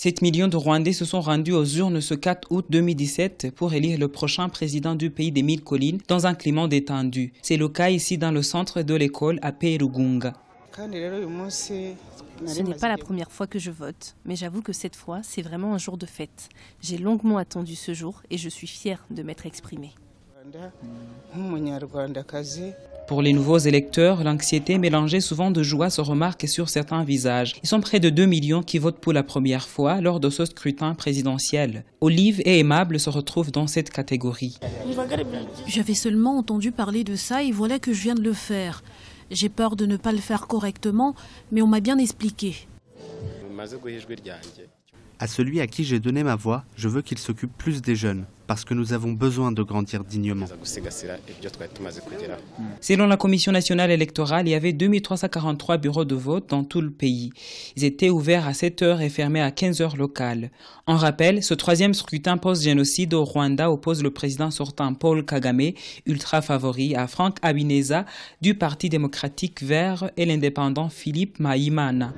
7 millions de Rwandais se sont rendus aux urnes ce 4 août 2017 pour élire le prochain président du pays des mille collines dans un climat détendu. C'est le cas ici dans le centre de l'école à Perugunga. Ce n'est pas la première fois que je vote, mais j'avoue que cette fois, c'est vraiment un jour de fête. J'ai longuement attendu ce jour et je suis fière de m'être exprimée. Pour les nouveaux électeurs, l'anxiété mélangée souvent de joie se remarque sur certains visages. Ils sont près de 2 millions qui votent pour la première fois lors de ce scrutin présidentiel. Olive et Aimable se retrouvent dans cette catégorie. J'avais seulement entendu parler de ça et voilà que je viens de le faire. J'ai peur de ne pas le faire correctement, mais on m'a bien expliqué. À celui à qui j'ai donné ma voix, je veux qu'il s'occupe plus des jeunes, parce que nous avons besoin de grandir dignement. Selon la Commission nationale électorale, il y avait 2343 bureaux de vote dans tout le pays. Ils étaient ouverts à 7h et fermés à 15h locales. En rappel, ce troisième scrutin post-génocide au Rwanda oppose le président sortant Paul Kagame, ultra-favori, à Franck Abineza du Parti démocratique vert et l'indépendant Philippe Maïmana.